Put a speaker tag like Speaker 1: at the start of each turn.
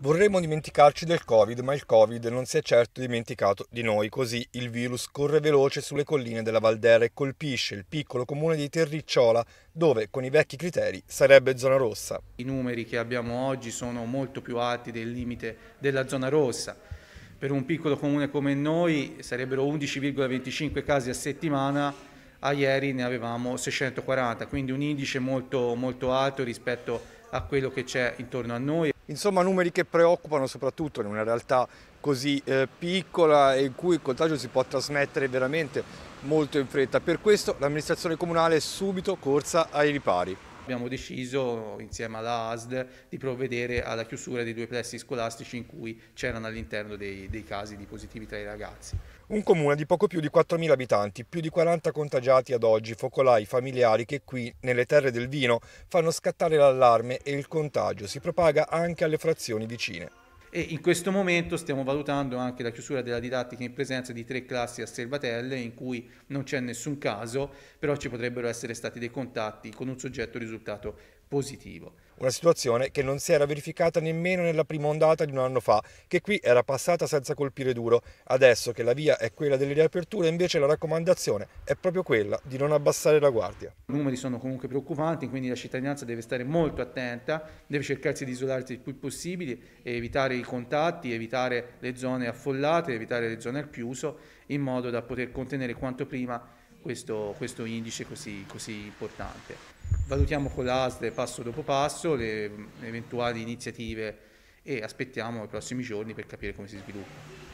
Speaker 1: Vorremmo dimenticarci del Covid, ma il Covid non si è certo dimenticato di noi, così il virus corre veloce sulle colline della Valdera e colpisce il piccolo comune di Terricciola, dove con i vecchi criteri sarebbe zona rossa.
Speaker 2: I numeri che abbiamo oggi sono molto più alti del limite della zona rossa. Per un piccolo comune come noi sarebbero 11,25 casi a settimana, a ieri ne avevamo 640, quindi un indice molto, molto alto rispetto a quello che c'è intorno a noi. Insomma
Speaker 1: numeri che preoccupano soprattutto in una realtà così eh, piccola e in cui il contagio si può trasmettere veramente molto in fretta. Per questo l'amministrazione comunale è subito corsa
Speaker 2: ai ripari abbiamo deciso insieme alla ASD di provvedere alla chiusura dei due plessi scolastici in cui c'erano all'interno dei, dei casi di positivi tra i ragazzi.
Speaker 1: Un comune di poco più di 4.000 abitanti, più di 40 contagiati ad oggi, focolai familiari che qui, nelle terre del vino, fanno scattare l'allarme e il contagio si propaga anche alle frazioni vicine
Speaker 2: e in questo momento stiamo valutando anche la chiusura della didattica in presenza di tre classi a serbatelle in cui non c'è nessun caso, però ci potrebbero essere stati dei contatti
Speaker 1: con un soggetto risultato positivo. Una situazione che non si era verificata nemmeno nella prima ondata di un anno fa, che qui era passata senza colpire duro. Adesso che la via è quella delle riaperture, invece la raccomandazione è proprio quella di non abbassare la guardia.
Speaker 2: I numeri sono comunque preoccupanti, quindi la cittadinanza deve stare molto attenta, deve cercarsi di isolarsi il più possibile e evitare i contatti, evitare le zone affollate, evitare le zone al chiuso, in modo da poter contenere quanto prima questo, questo indice così, così importante valutiamo con l'ASDE passo dopo passo le ehm, eventuali iniziative e aspettiamo i prossimi giorni per capire come si sviluppa.